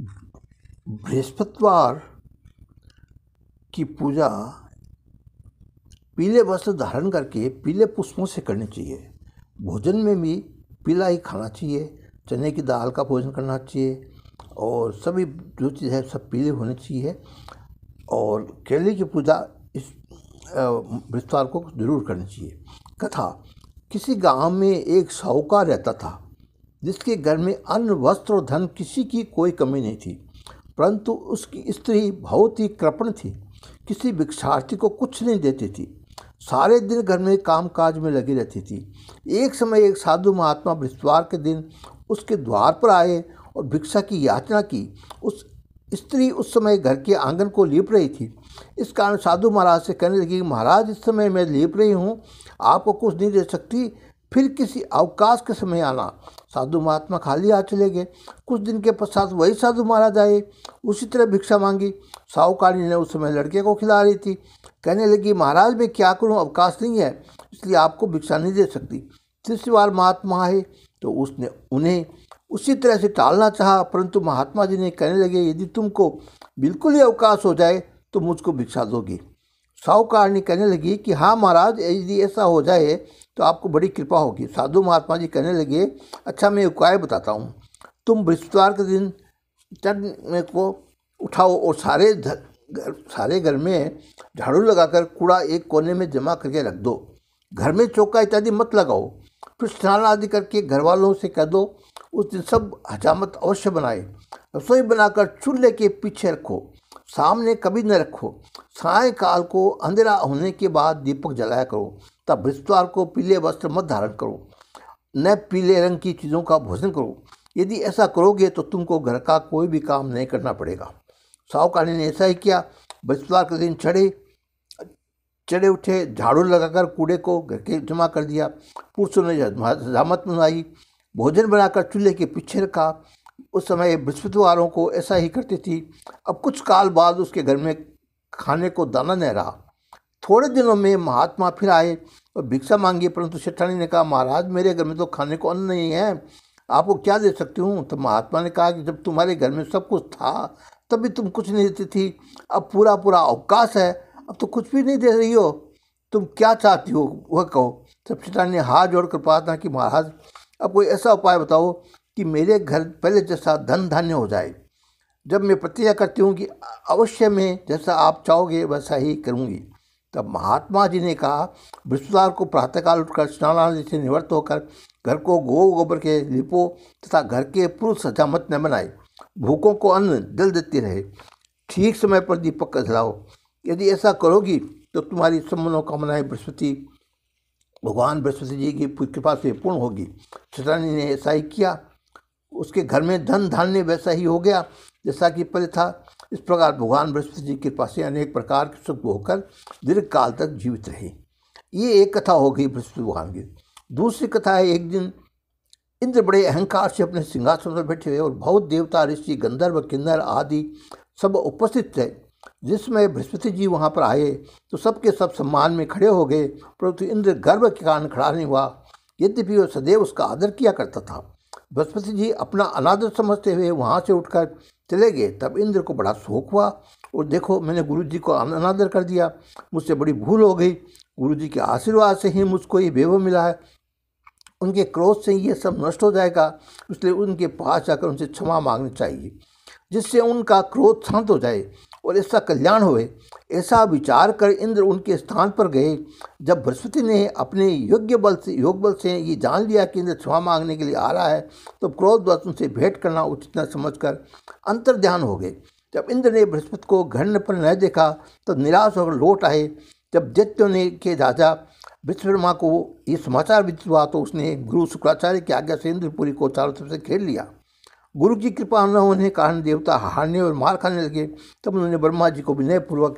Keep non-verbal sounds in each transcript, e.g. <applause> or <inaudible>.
बृहस्पतिवार की पूजा पीले वस्त्र धारण करके पीले पुष्पों से करनी चाहिए भोजन में भी पीला ही खाना चाहिए चने की दाल का भोजन करना चाहिए और सभी जो चीज़ है सब पीले होने चाहिए और केले की पूजा इस बृहस्पतिवार को जरूर करनी चाहिए कथा किसी गांव में एक साहूकार रहता था जिसके घर में अन्न वस्त्र और धन किसी की कोई कमी नहीं थी परंतु उसकी स्त्री बहुत ही कृपण थी किसी भिक्षार्थी को कुछ नहीं देती थी सारे दिन घर में काम काज में लगी रहती थी एक समय एक साधु महात्मा बृहस्पतिवार के दिन उसके द्वार पर आए और भिक्षा की याचना की उस स्त्री उस समय घर के आंगन को लीप रही थी इस कारण साधु महाराज से कहने लगी महाराज इस समय मैं लीप रही हूँ आपको कुछ नहीं दे सकती फिर किसी अवकाश के समय आना साधु महात्मा खाली हाथ चले गए कुछ दिन के पश्चात वही साधु महाराज आए उसी तरह भिक्षा मांगी साहूकारी ने उस समय लड़के को खिला रही थी कहने लगी महाराज मैं क्या करूं अवकाश नहीं है इसलिए आपको भिक्षा नहीं दे सकती तीसरी बार महात्मा आए तो उसने उन्हें उसी तरह से टालना चाहा परंतु महात्मा जी ने कहने लगे यदि तुमको बिल्कुल ही अवकाश हो जाए तो मुझको भिक्षा दोगे साहूकार ने कहने लगी कि हाँ महाराज यदि ऐसा हो जाए तो आपको बड़ी कृपा होगी साधु महात्मा जी कहने लगे अच्छा मैं उपाय बताता हूँ तुम बृहस्पतिवार के दिन चंद को उठाओ और सारे घर सारे घर में झाड़ू लगाकर कूड़ा एक कोने में जमा करके रख दो घर में चौका इत्यादि मत लगाओ फिर स्नान आदि करके घर वालों से कह दो उस दिन सब हजामत अवश्य बनाए रसोई बनाकर चूल्हे के पीछे रखो सामने कभी न रखो सायकाल को अंधेरा होने के बाद दीपक जलाया करो तब बृहस्पतिवार को पीले वस्त्र मत धारण करो न पीले रंग की चीज़ों का भोजन करो यदि ऐसा करोगे तो तुमको घर का कोई भी काम नहीं करना पड़ेगा साहुकारी ने ऐसा ही किया बृहस्पतिवार के दिन चढ़े चढ़े उठे झाड़ू लगाकर कूड़े को घर के जमा कर दिया पुरुषों ने जमात मनाई भोजन बनाकर चूल्हे के पीछे रखा उस समय बृहस्पतिवारों को ऐसा ही करती थी अब कुछ काल बाद उसके घर में खाने को दाना नहीं रहा थोड़े दिनों में महात्मा फिर आए और भिक्षा मांगी परंतु सेठानी ने कहा महाराज मेरे घर में तो खाने को अन्न नहीं है आपको क्या दे सकती हूँ तो महात्मा ने कहा कि जब तुम्हारे घर में सब कुछ था तब भी तुम कुछ नहीं देती थी अब पूरा पूरा अवकाश है अब तो कुछ भी नहीं दे रही हो तुम क्या चाहती हो वह कहो तब सेठानी ने हाथ जोड़कर प्रार्थना कि महाराज अब कोई ऐसा उपाय बताओ कि मेरे घर पहले जैसा धन धान्य हो जाए जब मैं प्रतिज्ञा करती हूँ कि अवश्य मैं जैसा आप चाहोगे वैसा ही करूँगी तब महात्मा जी ने कहा बृहस्पतिवार को प्रातःकाल उठकर आदि से निवृत्त होकर घर को गो गोबर के लिपो तथा घर के पुरुष सजामत न बनाए भूखों को अन्न जल देते रहे ठीक समय पर दीपक जलाओ यदि ऐसा करोगी तो तुम्हारी सब मनोकामनाएं बृहस्पति भगवान बृहस्पति जी की कृपा से पूर्ण होगी सतानी ने ऐसा ही किया उसके घर में धन धान्य वैसा ही हो गया जैसा कि पहले था इस प्रकार भगवान बृहस्पति जी की कृपा से अनेक प्रकार के सुख होकर दीर्घ काल तक जीवित रहे ये एक कथा हो गई बृहस्पति भगवान की दूसरी कथा है एक दिन इंद्र बड़े अहंकार से अपने सिंहासन पर बैठे हुए और बहुत देवता ऋषि गंधर्व किन्नर आदि सब उपस्थित थे जिसमें बृहस्पति जी वहाँ पर आए तो सबके सब सम्मान में खड़े हो गए परंतु इंद्र गर्व के कारण खड़ा नहीं हुआ यद्यपि वह सदैव उसका आदर किया करता था बृहस्पति जी अपना अनादर समझते हुए वहाँ से उठकर चले गए तब इंद्र को बड़ा शोक हुआ और देखो मैंने गुरु जी को अनादर कर दिया मुझसे बड़ी भूल हो गई गुरु जी के आशीर्वाद से ही मुझको ये वैभव मिला है उनके क्रोध से ये सब नष्ट हो जाएगा इसलिए उनके पास जाकर उनसे क्षमा मांगनी चाहिए जिससे उनका क्रोध शांत हो जाए और इसका कल्याण होए ऐसा विचार कर इंद्र उनके स्थान पर गए जब बृहस्पति ने अपने योग्य बल से योग बल से ये जान लिया कि इंद्र क्षमा मांगने के लिए आ रहा है तो क्रोधवश उनसे भेंट करना उचित न समझ कर अंतर ध्यान हो गए जब इंद्र ने बृहस्पति को घृण पर न देखा तब तो निराश होकर लौट आए जब दैत्यों ने के राजा विश्वकर्मा को ये समाचार विदित हुआ तो उसने गुरु शुक्राचार्य की आज्ञा से इंद्रपुरी को चारों तरफ से घेर लिया गुरु की कृपा न होने कारण देवता हारने और मार खाने लगे तब उन्होंने ब्रह्मा जी को विनयपूर्वक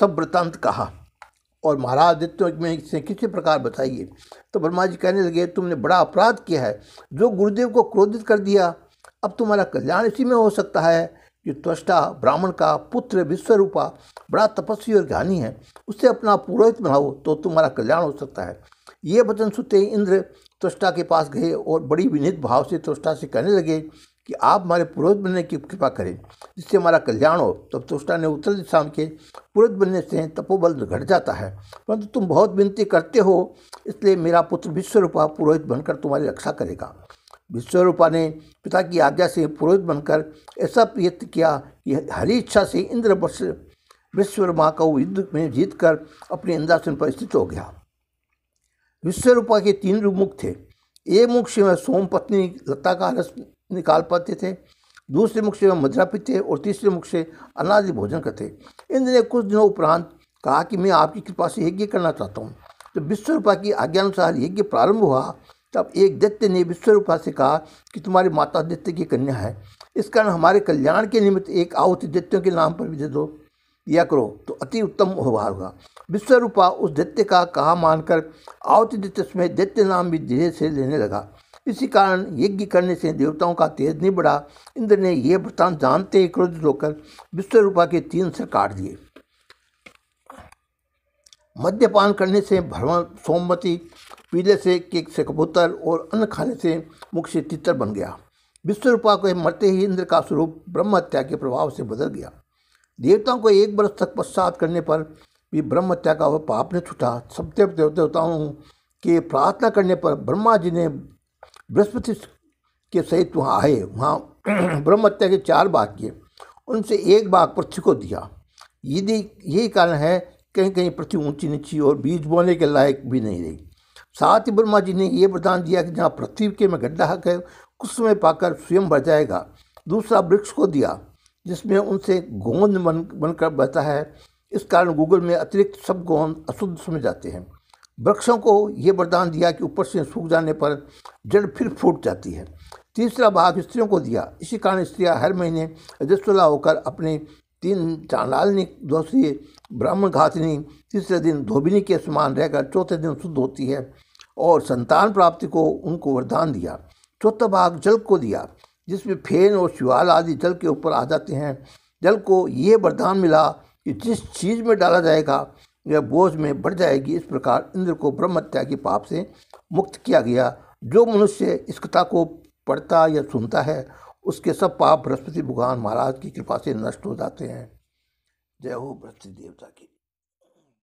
सब वृतांत कहा और महाराज महारादित्य में इसे किसी प्रकार बताइए तो ब्रह्मा जी कहने लगे तुमने बड़ा अपराध किया है जो गुरुदेव को क्रोधित कर दिया अब तुम्हारा कल्याण इसी में हो सकता है कि त्वष्टा ब्राह्मण का पुत्र विश्वरूपा बड़ा तपस्वी और ज्ञानी है उससे अपना पुरोहित बनाओ तो तुम्हारा कल्याण हो सकता है ये वचन सुते इंद्र त्वष्टा के पास गए और बड़ी विनित भाव से त्वष्टा से कहने लगे कि आप हमारे पूर्वज बनने की कृपा करें जिससे हमारा कल्याण हो तब तुष्टा तो ने उत्तर दिशा के पूर्वज बनने से तपोबल घट जाता है परंतु तुम बहुत विनती करते हो इसलिए मेरा पुत्र विश्वरूपा पुरोहित बनकर तुम्हारी रक्षा करेगा विश्वरूपा ने पिता की आज्ञा से पुरोहित बनकर ऐसा प्रयत्न किया कि हरी इच्छा से इंद्र विश्वकर्मा का युद्ध में जीत कर अपने इंद्रासन पर स्थित हो गया विश्वरूपा के तीन रूप मुख थे एक मुख से सोम पत्नी लता का रस निकाल पाते थे दूसरे मुख से वह मदरा पीते और तीसरे मुख से अनादि भोजन करते इंद्र ने कुछ दिनों उपरांत कहा कि मैं आपकी कृपा से यज्ञ करना चाहता हूँ तो रूपा की आज्ञानुसार यज्ञ प्रारंभ हुआ तब एक दैत्य ने विश्व रूपा से कहा कि तुम्हारी माता दैत्य की कन्या है इस कारण हमारे कल्याण के निमित्त एक आहुति दैत्यों के नाम पर भी दे दो या करो तो अति उत्तम व्यवहार होगा रूपा उस दैत्य का कहा मानकर आहुति दैत्य में दैत्य नाम भी धीरे से लेने लगा इसी कारण यज्ञ करने से देवताओं का तेज नहीं बढ़ा इंद्र ने यह वृतान जानते ही क्रोधित होकर विश्वरूपा के तीन से काट दिए मद्यपान करने से भरवन सोमवती पीले से केक से कबूतर और अन्न खाने से मुख से तितर बन गया विश्वरूपा के मरते ही इंद्र का स्वरूप ब्रह्म हत्या के प्रभाव से बदल गया देवताओं को एक बरस तक पश्चात करने पर भी ब्रह्म हत्या का वह पाप ने छुटा सब देवताओं के प्रार्थना करने पर ब्रह्मा जी ने बृहस्पति के सहित वहाँ आए वहाँ <clears throat> ब्रह्म हत्या के चार किए उनसे एक बाग पृथ्वी को दिया यदि यही कारण है कहीं कहीं पृथ्वी ऊंची नीची और बीज बोने के लायक भी नहीं रही साथ ही ब्रह्मा जी ने यह वरदान दिया कि जहाँ पृथ्वी के में गड्ढा हक है कुछ समय पाकर स्वयं भर जाएगा दूसरा वृक्ष को दिया जिसमें उनसे गोंद बन बनकर बहता है इस कारण गूगल में अतिरिक्त सब गोंद अशुद्ध समझ जाते हैं वृक्षों को ये वरदान दिया कि ऊपर से सूख जाने पर जड़ फिर फूट जाती है तीसरा भाग स्त्रियों को दिया इसी कारण स्त्रियाँ हर महीने रजस्वला होकर अपने तीन चांडालनी दूसरी ब्राह्मण घातनी तीसरे दिन धोबिनी के समान रहकर चौथे दिन शुद्ध होती है और संतान प्राप्ति को उनको वरदान दिया चौथा भाग जल को दिया जिसमें फेन और शिवाल आदि जल के ऊपर आ जाते हैं जल को ये वरदान मिला कि जिस चीज़ में डाला जाएगा यह बोझ में बढ़ जाएगी इस प्रकार इंद्र को ब्रह्म हत्या के पाप से मुक्त किया गया जो मनुष्य इस कथा को पढ़ता या सुनता है उसके सब पाप बृहस्पति भगवान महाराज की कृपा से नष्ट हो जाते हैं जय हो बृहस्पति देवता की